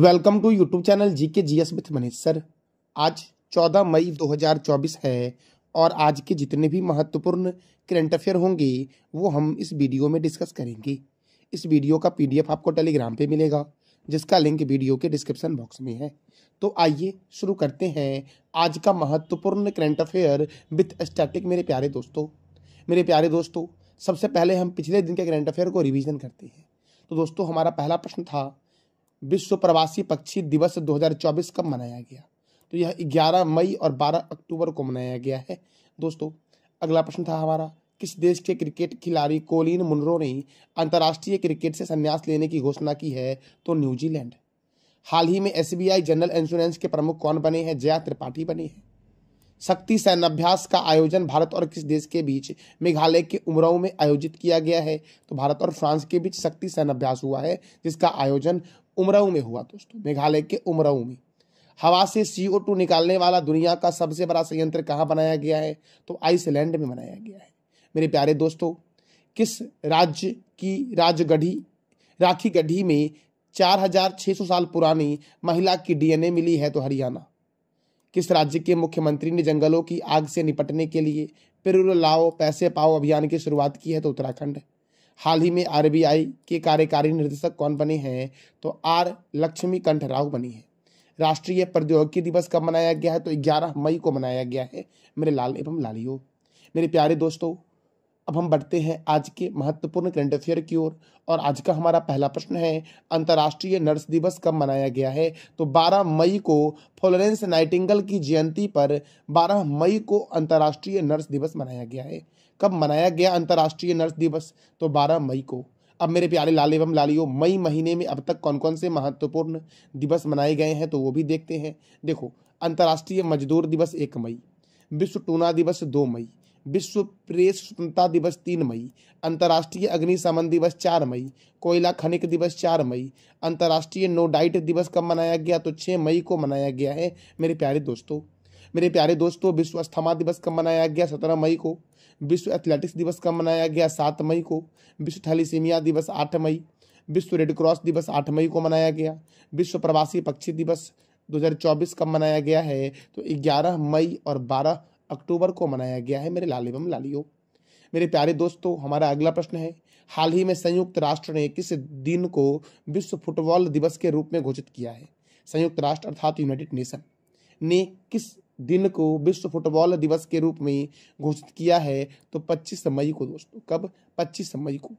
welcome to YouTube channel G K G S with Manish sir आज 14 मई 2024 है और आज के जितने भी महत्वपूर्ण करेंट अफेयर होंगे वो हम इस वीडियो में डिस्कस करेंगे इस वीडियो का पीडीएफ आपको टेलीग्राम पे मिलेगा जिसका लिंक वीडियो के डिस्क्रिप्शन बॉक्स में है तो आइए शुरू करते हैं आज का महत्वपूर्ण करेंट अफेयर विथ स्टैटिक मेरे प्यारे दोस्तों मेरे प्यारे दोस्तों सबसे पहले हम पिछले दिन के करेंट अफेयर को रिविजन करते हैं तो दोस्तों हमारा पहला प्रश्न था विश्व प्रवासी पक्षी दिवस 2024 कब मनाया गया तो यह 11 मई और 12 अक्टूबर को मनाया गया है दोस्तों अगला प्रश्न था हमारा किस देश के क्रिकेट खिलाड़ी कोलिन मुनरो ने अंतर्राष्ट्रीय क्रिकेट से संन्यास लेने की घोषणा की है तो न्यूजीलैंड हाल ही में एस जनरल इंश्योरेंस के प्रमुख कौन बने हैं जया त्रिपाठी बने हैं शक्ति सैन्याभ्यास का आयोजन भारत और किस देश के बीच मेघालय के उमराव में आयोजित किया गया है तो भारत और फ्रांस के बीच शक्ति सैन्याभ्यास हुआ है जिसका आयोजन उमराऊ में हुआ दोस्तों मेघालय के उमराऊ में हवा से CO2 निकालने वाला दुनिया का सबसे बड़ा संयंत्र कहाँ बनाया गया है तो आइसलैंड में बनाया गया है मेरे प्यारे दोस्तों किस राज्य की राजगढ़ी राखी गढ़ी में 4,600 साल पुरानी महिला की डीएनए मिली है तो हरियाणा किस राज्य के मुख्यमंत्री ने जंगलों की आग से निपटने के लिए पेरुर लाओ पैसे पाओ अभियान की शुरुआत की है तो उत्तराखंड हाल ही में आरबीआई के कार्यकारी निर्देशक कौन बने हैं तो आर लक्ष्मी राव बनी है राष्ट्रीय प्रौद्योगिकी दिवस कब मनाया गया है तो 11 मई को मनाया गया है मेरे लाल एवं लालियो मेरे प्यारे दोस्तों अब हम बढ़ते हैं आज के महत्वपूर्ण करंट अफेयर की ओर और आज का हमारा पहला प्रश्न है अंतर्राष्ट्रीय नर्स दिवस कब मनाया गया है तो 12 मई को फ्लोरेंस नाइटिंगल की जयंती पर 12 मई को अंतर्राष्ट्रीय नर्स दिवस मनाया गया है कब मनाया गया अंतर्राष्ट्रीय नर्स दिवस तो 12 मई को अब मेरे प्यारे लाल एवं लालियों मई महीने में अब तक कौन कौन से महत्वपूर्ण दिवस मनाए गए हैं तो वो भी देखते हैं देखो अंतर्राष्ट्रीय मजदूर दिवस एक मई विश्व टूना दिवस दो मई विश्व प्रेस स्वतंत्रता दिवस तीन मई अंतर्राष्ट्रीय अग्निशमन दिवस चार मई कोयला खनिक दिवस चार मई अंतर्राष्ट्रीय नो डाइट दिवस कब मनाया गया तो छः मई को मनाया गया है मेरे प्यारे दोस्तों मेरे प्यारे दोस्तों विश्व अस्थमा दिवस कब मनाया गया सत्रह मई को विश्व एथलेटिक्स दिवस कब मनाया गया सात मई को विश्व थैलीसीमिया दिवस आठ मई विश्व रेड क्रॉस दिवस आठ मई को मनाया गया विश्व प्रवासी पक्षी दिवस 2024 कब मनाया गया है तो 11 मई और 12 अक्टूबर को मनाया गया है मेरे लाल एवं लालियो मेरे प्यारे दोस्तों हमारा अगला प्रश्न है हाल ही में संयुक्त राष्ट्र ने किस दिन को विश्व फुटबॉल दिवस के रूप में घोषित किया है संयुक्त राष्ट्र अर्थात यूनाइटेड नेशन ने किस दिन को विश्व फुटबॉल दिवस के रूप में घोषित किया है तो 25 मई को दोस्तों कब 25 मई को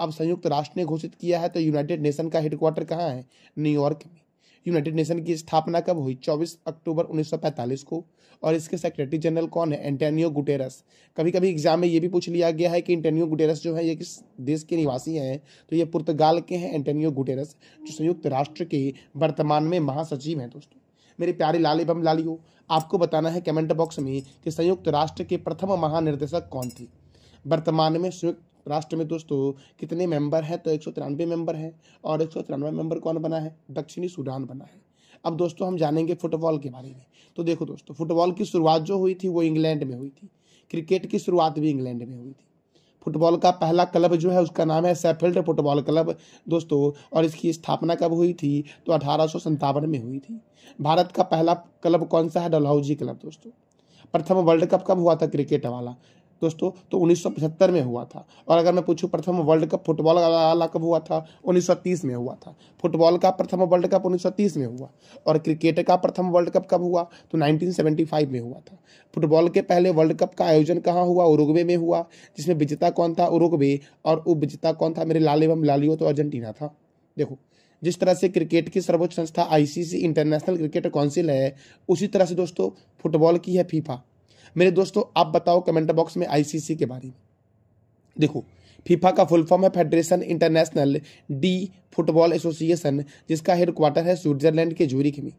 अब संयुक्त राष्ट्र ने घोषित किया है तो यूनाइटेड नेशन का हेडक्वार्टर कहाँ है न्यूयॉर्क में यूनाइटेड नेशन की स्थापना कब हुई 24 अक्टूबर 1945 को और इसके सेक्रेटरी जनरल कौन है एंटेनियो गुटेरस कभी कभी एग्जाम में ये भी पूछ लिया गया है कि एंटेनियो गुटेरस जो है ये किस देश के निवासी हैं तो ये पुर्तगाल के हैं एंटेनियो गुटेरस जो संयुक्त राष्ट्र के वर्तमान में महासचिव हैं दोस्तों मेरे प्यारे लाल एवं लालियो आपको बताना है कमेंट बॉक्स में कि संयुक्त राष्ट्र के प्रथम महानिर्देशक कौन थे वर्तमान में संयुक्त राष्ट्र में दोस्तों कितने मेंबर हैं तो एक सौ तिरानवे मेंबर हैं और एक सौ तिरानवे मेंबर कौन बना है दक्षिणी सूडान बना है अब दोस्तों हम जानेंगे फुटबॉल के बारे में तो देखो दोस्तों फुटबॉल की शुरुआत जो हुई थी वो इंग्लैंड में हुई थी क्रिकेट की शुरुआत भी इंग्लैंड में हुई थी फुटबॉल का पहला क्लब जो है उसका नाम है सेफिल्ड फुटबॉल क्लब दोस्तों और इसकी स्थापना कब हुई थी तो अठारह में हुई थी भारत का पहला क्लब कौन सा है डलहौजी क्लब दोस्तों प्रथम वर्ल्ड कप कब हुआ था क्रिकेट वाला दोस्तों तो 1975 में हुआ था और अगर मैं पूछूं प्रथम वर्ल्ड कप फुटबॉल वाला कब हुआ था 1930 में हुआ था फुटबॉल का प्रथम वर्ल्ड कप 1930 में हुआ और क्रिकेट का प्रथम वर्ल्ड कप कब हुआ तो 1975 में हुआ था फुटबॉल के पहले वर्ल्ड कप का आयोजन कहाँ हुआ उरुग्वे में हुआ जिसमें विजेता कौन था उरुग्वे और उप विजेता कौन था मेरे लाल एवं लालियो तो अर्जेंटीना था देखो जिस तरह से क्रिकेट की सर्वोच्च संस्था आईसीसी इंटरनेशनल क्रिकेट काउंसिल है उसी तरह से दोस्तों फुटबॉल की है फीफा मेरे दोस्तों आप बताओ कमेंट बॉक्स में आईसीसी के बारे में देखो फीफा का फुल फॉर्म है federation international de football association जिसका हेड क्वार्टर है स्विट्जरलैंड के जूरिक में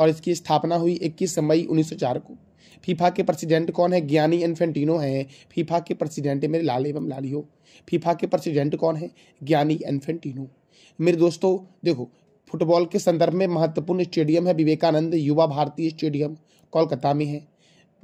और इसकी स्थापना हुई 21 मई 1904 को फीफा के प्रेसिडेंट कौन है ज्ञानी एनफेंटिनो है फीफा के प्रेसिडेंट मेरे लाल एवं लालियो फीफा के प्रेसिडेंट कौन है ज्ञानी एनफेंटिनो मेरे दोस्तों देखो फुटबॉल के संदर्भ में महत्वपूर्ण स्टेडियम है विवेकानंद युवा भारतीय स्टेडियम कोलकाता में है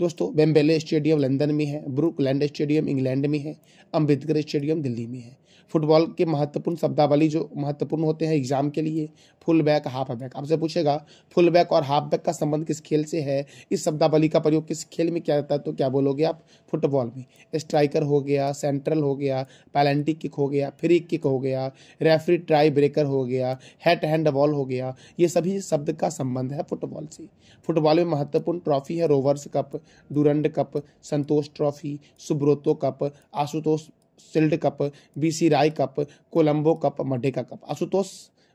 दोस्तों बेम्बेले स्टेडियम लंदन में है ब्रुक लैंड स्टेडियम इंग्लैंड में है अम्बेडकर स्टेडियम दिल्ली में है फुटबॉल के महत्वपूर्ण शब्दावली जो महत्वपूर्ण होते हैं एग्जाम के लिए फुल बैक हाफ बैक आपसे पूछेगा फुल बैक और हाफ बैक का संबंध किस खेल से है इस शब्दावली का प्रयोग किस खेल में किया जाता है तो क्या बोलोगे आप फुटबॉल में स्ट्राइकर हो गया सेंट्रल हो गया पैलेंटी किक हो गया फ्री किक हो गया रेफरी ट्राई ब्रेकर हो गया हेट हैंड बॉल हो गया ये सभी शब्द का संबंध है फुटबॉल से फुटबॉल में महत्वपूर्ण ट्रॉफी है rovers cup Durand cup Santosh trophy Subroto cup Ashutosh shield cup B C Roy cup Colombo cup Merdeka cup Ashutosh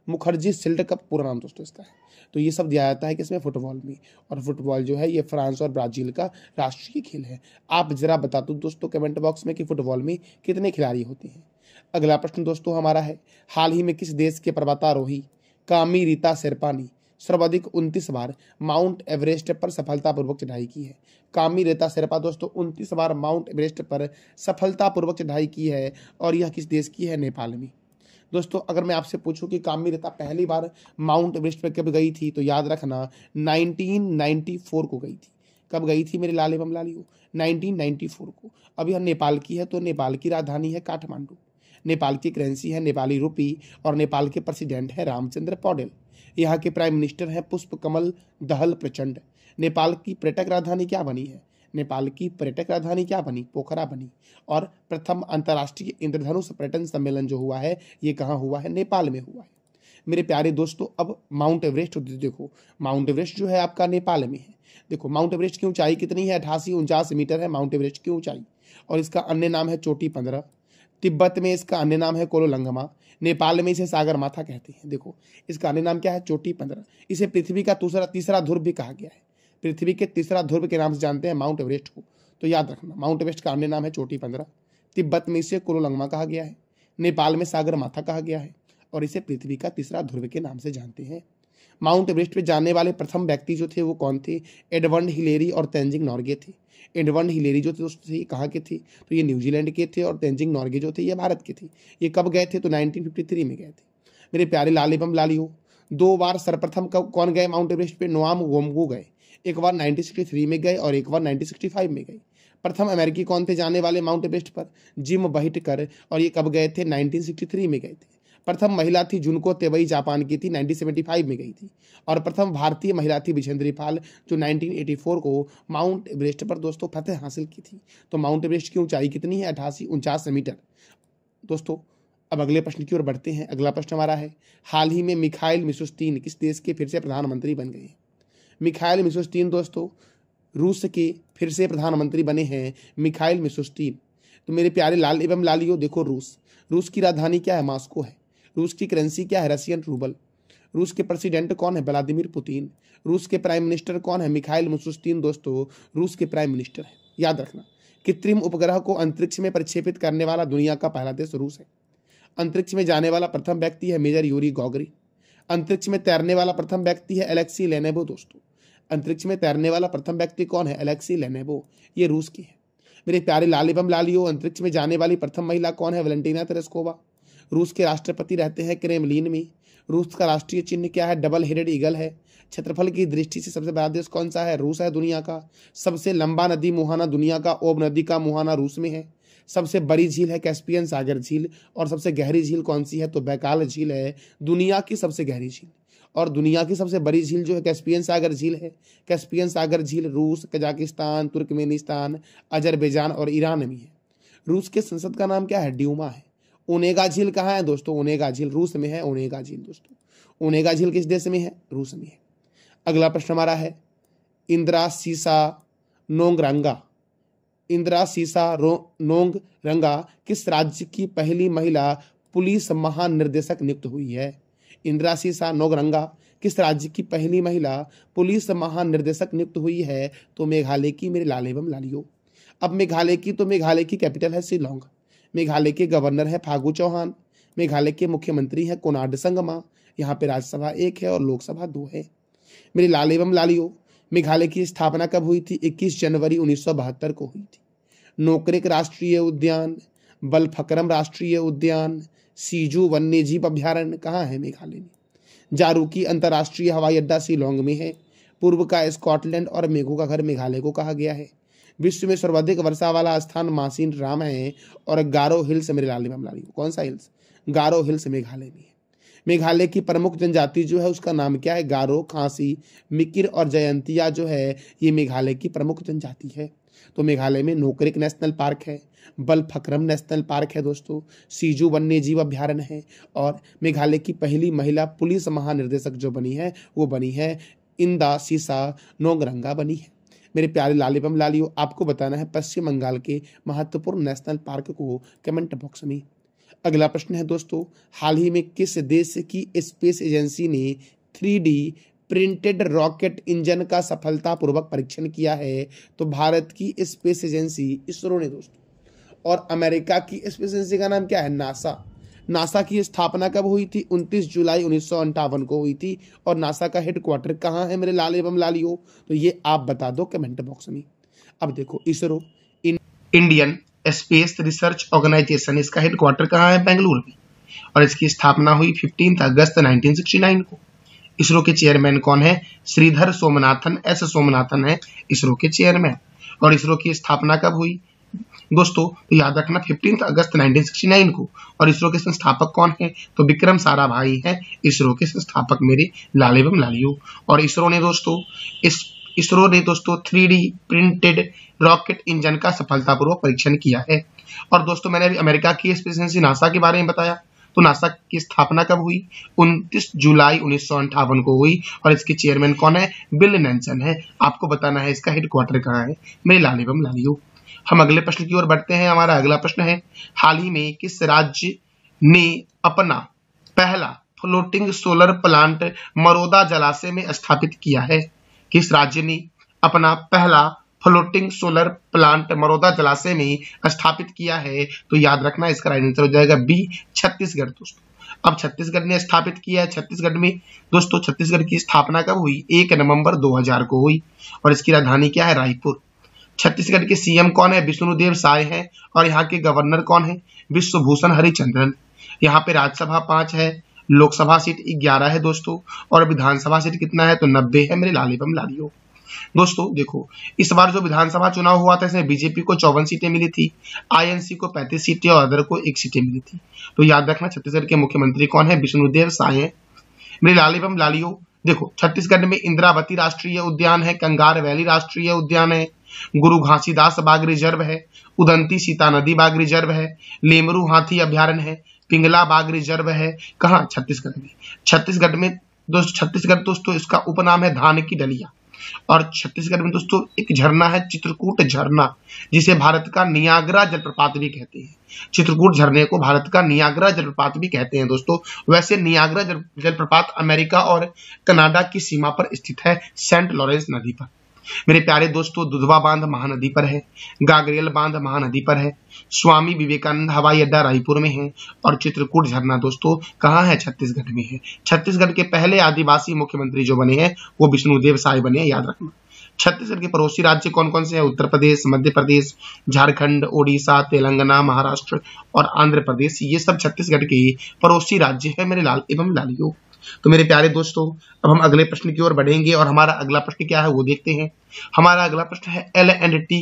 Mukherjee shield cup पूरा नाम दोस्तों इसका है तो ये सब दिया जाता है कि इसमें फुटबॉल में और फुटबॉल जो है ये फ्रांस और ब्राजील का राष्ट्रीय खेल है आप ज़रा बता दो दोस्तों कमेंट बॉक्स में कि फुटबॉल में कितने खिलाड़ी होते हैं अगला प्रश्न दोस्तों हमारा है हाल ही में किस देश के पर्वतारोही कामी रीता शेरपानी सर्वाधिक उनतीस बार माउंट एवरेस्ट पर सफलतापूर्वक चढ़ाई की है कामी रेता शेरपा दोस्तों उनतीस बार माउंट एवरेस्ट पर सफलतापूर्वक चढ़ाई की है और यह किस देश की है नेपाल में दोस्तों अगर मैं आपसे पूछूं कि कामी रेता पहली बार माउंट एवरेस्ट पर कब गई थी तो याद रखना 1994 को गई थी कब गई थी मेरे लाल एवं लालियो नाइनटीन को अब यह नेपाल की है तो नेपाल की राजधानी है काठमांडू नेपाल की करेंसी है नेपाली रूपी और नेपाल के प्रेसिडेंट हैं रामचंद्र पौडेल यहाँ के प्राइम मिनिस्टर हैं पुष्प कमल दहल प्रचंड नेपाल की पर्यटक राजधानी क्या बनी है नेपाल की पर्यटक राजधानी क्या बनी पोखरा बनी और प्रथम अंतर्राष्ट्रीय इंद्रधनुष पर्यटन सम्मेलन जो हुआ है ये कहाँ हुआ है नेपाल में हुआ है मेरे प्यारे दोस्तों अब माउंट एवरेस्ट देखो माउंट एवरेस्ट जो है आपका नेपाल में है देखो माउंट एवरेस्ट की ऊंचाई कितनी है अठासी उनचास मीटर है माउंट एवरेस्ट की ऊंचाई और इसका अन्य नाम है चोटी पंद्रह तिब्बत में इसका अन्य नाम है कोलोलंगमा नेपाल में इसे सागर माथा कहते हैं देखो इसका अन्य नाम क्या है चोटी पंद्रह इसे पृथ्वी का दूसरा तीसरा ध्रुव भी कहा गया है पृथ्वी के तीसरा ध्रुव के नाम से जानते हैं माउंट एवरेस्ट को तो याद रखना माउंट एवरेस्ट का अन्य नाम है चोटी पंद्रह तिब्बत में इसे कोलोलंगमा कहा गया है नेपाल में सागर माथा कहा गया है और इसे पृथ्वी का तीसरा ध्रुव के नाम से जानते हैं माउंट एवरेस्ट पे जाने वाले प्रथम व्यक्ति जो थे वो कौन थे एडवर्ड हिलेरी और तेंजिंग नॉर्गे थे एडवर्ड हिलेरी जो थे दोस्तों ये कहाँ के थे तो ये न्यूजीलैंड के थे और तेंजिंग नॉर्गे जो थे ये भारत के थे ये कब गए थे तो 1953 में गए थे मेरे प्यारे लाल एवं हो दो बार सर्वप्रथम कब कौन गए माउंट एवरेस्ट पर नोआम गोमगो गए एक बार नाइनटीन में गए और एक बार नाइनटीन में गए प्रथम अमेरिकी कौन थे जाने वाले माउंट एवरेस्ट पर जिम बहिटकर और ये कब गए थे 1963 में गए थे प्रथम महिला थी जुनको तेवई जापान की थी 1975 में गई थी और प्रथम भारतीय महिला थी विजेंद्री पाल जो 1984 को माउंट एवरेस्ट पर दोस्तों फतेह हासिल की थी तो माउंट एवरेस्ट की ऊंचाई कितनी है अठासी उनचास मीटर दोस्तों अब अगले प्रश्न की ओर बढ़ते हैं अगला प्रश्न हमारा है हाल ही में मिखाइल मिसुस्तीन किस देश के फिर से प्रधानमंत्री बन गए मिखाइल मिसुस्तीन दोस्तों रूस के फिर से प्रधानमंत्री बने हैं मिखाइल मिसुस्तीन तो मेरे प्यारे लाल एवं लालियो देखो रूस रूस की राजधानी क्या है मास्को है रूस की करेंसी क्या है रशियन रूबल रूस के प्रेसिडेंट कौन है व्लादिमिर पुतिन रूस के प्राइम मिनिस्टर कौन है मिखाइल मुसुस्तीन दोस्तों रूस के प्राइम मिनिस्टर है याद रखना कृत्रिम उपग्रह को अंतरिक्ष में प्रक्षेपित करने वाला दुनिया का पहला देश रूस है अंतरिक्ष में जाने वाला प्रथम व्यक्ति है मेजर यूरी गॉगरी अंतरिक्ष में तैरने वाला प्रथम व्यक्ति है एलेक्सी लेनेबो दोस्तों अंतरिक्ष में तैरने वाला प्रथम व्यक्ति कौन है एलेक्सी लेनेबो ये रूस की है मेरे प्यारे लाल एवं लालियो अंतरिक्ष में जाने वाली प्रथम महिला कौन है वेलेंटीना तेरेस्कोवा रूस के राष्ट्रपति रहते हैं क्रेमलिन में रूस का राष्ट्रीय चिन्ह क्या है डबल हेडेड ईगल है क्षेत्रफल की दृष्टि से सबसे बड़ा देश कौन सा है रूस है दुनिया का सबसे लंबा नदी मुहाना दुनिया का ओब नदी का मुहाना रूस में है सबसे बड़ी झील है कैस्पियन सागर झील और सबसे गहरी झील कौन सी है तो बैकाल झील है दुनिया की सबसे गहरी झील और दुनिया की सबसे बड़ी झील जो है कैस्पियन सागर झील है कैस्पियन सागर झील रूस कजाकिस्तान तुर्कमेनिस्तान अजरबैजान और ईरान में है रूस के संसद का नाम क्या है ड्यूमा है ओनेगा झील कहाँ है दोस्तों ओनेगा झील रूस में है ओनेगा झील दोस्तों ओनेगा झील किस देश में है रूस में है अगला प्रश्न हमारा है इंदिरा सीसा नोंग रंगा इंदिरा सीसा नोंग रंगा किस राज्य की पहली महिला पुलिस महानिर्देशक नियुक्त हुई है इंदिरा सीसा नोंग रंगा किस राज्य की पहली महिला पुलिस महानिर्देशक नियुक्त हुई है तो मेघालय की मेरे लाल एवं लालियो अब मेघालय की तो मेघालय की कैपिटल है शिलोंग मेघालय के गवर्नर है फागू चौहान मेघालय के मुख्यमंत्री हैं कोनाड संगमा यहाँ पे राज्यसभा एक है और लोकसभा दो है मेरे लाल एवं लालियो मेघालय की स्थापना कब हुई थी 21 जनवरी उन्नीस को हुई थी नोकरेक राष्ट्रीय उद्यान बलफकरम राष्ट्रीय उद्यान सीजू वन्यजीव अभ्यारण्य कहाँ है मेघालय में जारूकी अंतर्राष्ट्रीय हवाई अड्डा शिलोंग में है पूर्व का स्कॉटलैंड और मेघो का घर मेघालय को कहा गया है विश्व में सर्वाधिक वर्षा वाला स्थान मासीन राम है और गारो हिल्स मेघालय में कौन सा हिल्स गारो हिल्स मेघालय में है मेघालय की प्रमुख जनजाति जो है उसका नाम क्या है गारो खांसी मिकिर और जयंतिया जो है ये मेघालय की प्रमुख जनजाति है तो मेघालय में नोकरिक नेशनल पार्क है बल फक्रम नेशनल पार्क है दोस्तों सीजू वन्य जीव अभ्यारण्य है और मेघालय की पहली महिला पुलिस महानिर्देशक जो बनी है वो बनी है इंदा सीसा नोंगरंगा बनी है मेरे प्यारे लालीपम लालियो आपको बताना है पश्चिम बंगाल के महत्वपूर्ण नेशनल पार्क को कमेंट बॉक्स में अगला प्रश्न है दोस्तों हाल ही में किस देश की स्पेस एजेंसी ने थ्री प्रिंटेड रॉकेट इंजन का सफलतापूर्वक परीक्षण किया है तो भारत की स्पेस एजेंसी इसरो ने दोस्तों और अमेरिका की स्पेस एजेंसी का नाम क्या है नासा नासा की स्थापना कब हुई थी 29 जुलाई उन्नीस को हुई थी और नासा का हेडक्वार्टर कहाँ है मेरे लाल एवं लालियो तो ये आप बता दो कमेंट बॉक्स में अब देखो ISRO Indian space research organisation इसका हेडक्वार्टर कहाँ है बेंगलुरु में और इसकी स्थापना हुई फिफ्टीन अगस्त 1969 को इसरो के चेयरमैन कौन है श्रीधर सोमनाथन एस सोमनाथन है इसरो के चेयरमैन और इसरो की स्थापना कब हुई दोस्तों तो याद रखना फिफ्टीन अगस्त 1969 को और इसरो के संस्थापक कौन है तो विक्रम सारा भाई है इसरो के संस्थापक मेरे लाल एवं लालियो और इसरो ने दोस्तों इस इसरो ने दोस्तों थ्री प्रिंटेड रॉकेट इंजन का सफलतापूर्वक परीक्षण किया है और दोस्तों मैंने अभी अमेरिका की स्पेस एजेंसी नासा के बारे में बताया तो नासा की स्थापना कब हुई 29 जुलाई उन्नीस को हुई और इसके चेयरमैन कौन है बिल नैनसन है आपको बताना है इसका हेडक्वार्टर कहाँ है मेरे लाल एवं लालियो हम अगले प्रश्न की ओर बढ़ते हैं हमारा अगला प्रश्न है हाल ही में किस राज्य ने अपना पहला फ्लोटिंग सोलर प्लांट मरोदा जलाशय में स्थापित किया है किस राज्य ने अपना पहला फ्लोटिंग सोलर प्लांट मरोदा जलाशय में स्थापित किया है तो याद रखना इसका राइट आंसर हो जाएगा बी छत्तीसगढ़ दोस्तों अब छत्तीसगढ़ ने स्थापित किया है छत्तीसगढ़ में दोस्तों छत्तीसगढ़ की स्थापना कब हुई एक नवंबर 2000 को हुई और इसकी राजधानी क्या है रायपुर छत्तीसगढ़ के सीएम कौन है विष्णुदेव साय है और यहाँ के गवर्नर कौन है विश्वभूषण हरिचंद्रन यहाँ पे राज्यसभा पांच है लोकसभा सीट ग्यारह है दोस्तों और विधानसभा सीट कितना है तो नब्बे है मेरे लाल एवं लालियो दोस्तों देखो इस बार जो विधानसभा चुनाव हुआ था इसमें बीजेपी को चौवन सीटें मिली थी आईएनसी को पैंतीस सीटें और अदर को एक सीटें मिली थी तो याद रखना छत्तीसगढ़ के मुख्यमंत्री कौन है विष्णुदेव साय है मेरे लाल एवं लालियो देखो छत्तीसगढ़ में इंद्रावती राष्ट्रीय उद्यान है कंगार वैली राष्ट्रीय उद्यान है गुरु घासीदास बाघ रिजर्व है उदंती सीता नदी बाघ रिजर्व है लेमरू हाथी अभ्यारण है पिंगला बाघ रिजर्व है कहा छत्तीसगढ़ में छत्तीसगढ़ में दोस्तों छत्तीसगढ़ दोस्तों इसका उपनाम है धान की डलिया और छत्तीसगढ़ में दोस्तों एक झरना है चित्रकूट झरना जिसे भारत का नियाग्रा जलप्रपात भी कहते हैं चित्रकूट झरने को भारत का नियाग्रा जलप्रपात भी कहते हैं दोस्तों वैसे नियाग्रा जलप्रपात अमेरिका और कनाडा की सीमा पर स्थित है सेंट लॉरेंस नदी पर मेरे प्यारे दोस्तों दुधवा बांध महानदी पर है गागरेल बांध महानदी पर है स्वामी विवेकानंद हवाई अड्डा रायपुर में है और चित्रकूट झरना दोस्तों कहाँ है छत्तीसगढ़ में है छत्तीसगढ़ के पहले आदिवासी मुख्यमंत्री जो बने हैं वो विष्णुदेव साय बने हैं याद रखना छत्तीसगढ़ के पड़ोसी राज्य कौन कौन से हैं उत्तर प्रदेश मध्य प्रदेश झारखंड ओडिशा तेलंगाना महाराष्ट्र और आंध्र प्रदेश ये सब छत्तीसगढ़ के पड़ोसी राज्य है मेरे लाल एवं लालियों तो मेरे प्यारे दोस्तों अब हम अगले प्रश्न की ओर बढ़ेंगे और हमारा अगला प्रश्न क्या है वो देखते हैं हमारा अगला प्रश्न है एल एंड टी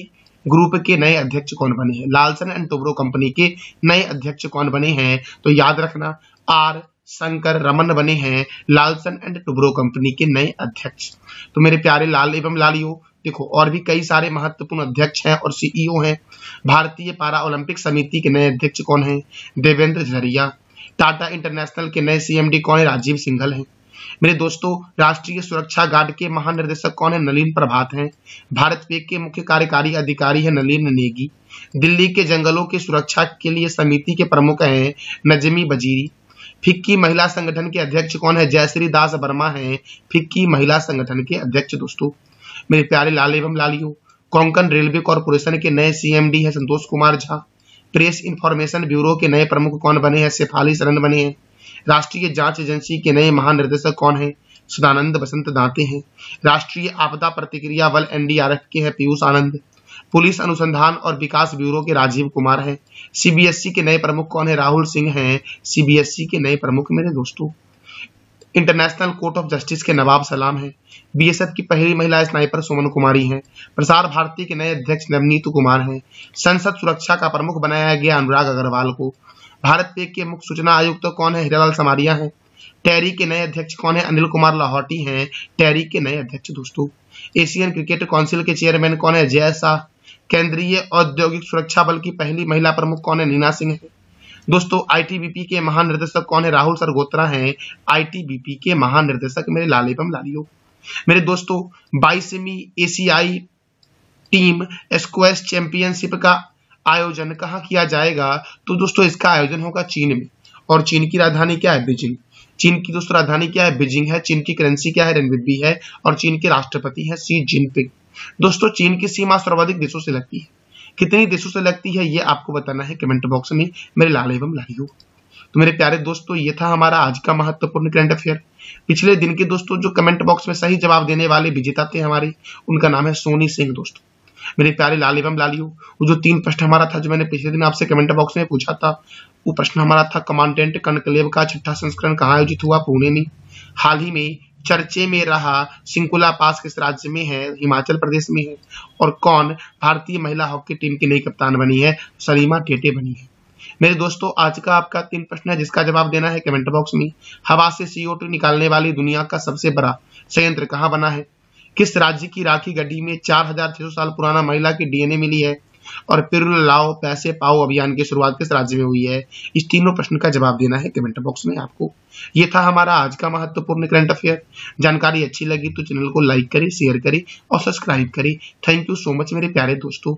ग्रुप के नए अध्यक्ष कौन बने हैं लालसन एंड टोबरो कंपनी के नए अध्यक्ष कौन बने हैं तो याद रखना आर शंकर रमन बने हैं लालसन एंड टुबरो कंपनी के नए अध्यक्ष तो मेरे प्यारे लाल एवं लालियो देखो और भी कई सारे महत्वपूर्ण अध्यक्ष हैं और सीईओ e हैं भारतीय पारा ओलंपिक समिति के नए अध्यक्ष कौन हैं देवेंद्र झरिया टाटा इंटरनेशनल के नए सीएमडी कौन है राजीव सिंघल हैं मेरे दोस्तों राष्ट्रीय सुरक्षा गार्ड के महानिर्देशक कौन है नलीन प्रभात हैं भारत पे के मुख्य कार्यकारी अधिकारी है नलीन नेगी दिल्ली के जंगलों की सुरक्षा के लिए समिति के प्रमुख हैं नजमी बजीरी फिक्की महिला संगठन के अध्यक्ष कौन है जयश्री दास वर्मा है फिक्की महिला संगठन के अध्यक्ष दोस्तों मेरे प्यारे लाल एवं लालियों कोंकण रेलवे कॉरपोरेशन के नए सीएमडी है Santosh Kumar Jha press information bureau के नए प्रमुख कौन बने हैं शेफाली शरण बने हैं राष्ट्रीय जांच एजेंसी के नए महानिर्देशक कौन हैं सदानंद बसंत दाते हैं राष्ट्रीय आपदा प्रतिक्रिया बल एनडीआरएफ के हैं पीयूष आनंद पुलिस अनुसंधान और विकास ब्यूरो के राजीव कुमार हैं सीबीएसई के नए प्रमुख कौन है राहुल सिंह हैं सीबीएसई के नए प्रमुख मेरे दोस्तों इंटरनेशनल कोर्ट ऑफ जस्टिस के नवाब सलाम हैं बीएसएफ की पहली महिला स्नाइपर सुमन कुमारी हैं प्रसार भारती के नए अध्यक्ष नवनीत कुमार हैं संसद सुरक्षा का प्रमुख बनाया गया अनुराग अग्रवाल को भारत पे के मुख्य सूचना आयुक्त तो कौन है हिरालाल समारिया हैं टैरी के नए अध्यक्ष कौन है अनिल कुमार लाहौटी हैं टैरी के नए अध्यक्ष दोस्तों एशियन क्रिकेट काउंसिल के चेयरमैन कौन है जय शाह केंद्रीय औद्योगिक सुरक्षा बल की पहली महिला प्रमुख कौन है नीना सिंह है दोस्तों आईटीबीपी के महानिर्देशक कौन है राहुल सरगोत्रा हैं आईटीबीपी के महानिर्देशक मेरे लालेपम लालियो मेरे दोस्तों बाईसवीं एशियाई टीम स्क्वेस चैंपियनशिप का आयोजन कहाँ किया जाएगा तो दोस्तों इसका आयोजन होगा चीन में और चीन की राजधानी क्या है बीजिंग चीन की दोस्तों राजधानी क्या है बीजिंग है चीन की करेंसी क्या है रेनबिबी है और चीन के राष्ट्रपति है सी जिनपिंग दोस्तों चीन की सीमा सर्वाधिक देशों से लगती है कितनी देशों से लगती है ये आपको बताना है कमेंट बॉक्स में मेरे लाल एवं लालियो तो मेरे प्यारे दोस्तों ये था हमारा आज का महत्वपूर्ण करंट अफेयर पिछले दिन के दोस्तों जो कमेंट बॉक्स में सही जवाब देने वाले विजेता थे हमारे उनका नाम है सोनी सिंह दोस्तों मेरे प्यारे लाल एवं लालियो वो जो तीन प्रश्न हमारा था जो मैंने पिछले दिन आपसे कमेंट बॉक्स में पूछा था वो प्रश्न हमारा था कमांडेंट कनक्लेव का छठा संस्करण कहाँ आयोजित हुआ पुणे में हाल ही में चर्चे में रहा सिंकुला पास किस राज्य में है हिमाचल प्रदेश में है और कौन भारतीय महिला हॉकी टीम की नई कप्तान बनी है सलीमा टेटे बनी है मेरे दोस्तों आज का आपका तीन प्रश्न है जिसका जवाब देना है कमेंट बॉक्स में हवा से सीओ निकालने वाली दुनिया का सबसे बड़ा संयंत्र कहाँ बना है किस राज्य की राखी गड्ढी में चार हजार छह सौ साल पुराना महिला की डीएनए मिली है और फिर लाओ पैसे पाओ अभियान की शुरुआत किस राज्य में हुई है इस तीनों प्रश्न का जवाब देना है कमेंट बॉक्स में आपको ये था हमारा आज का महत्वपूर्ण करंट अफेयर जानकारी अच्छी लगी तो चैनल को लाइक करें शेयर करें और सब्सक्राइब करें थैंक यू सो मच मेरे प्यारे दोस्तों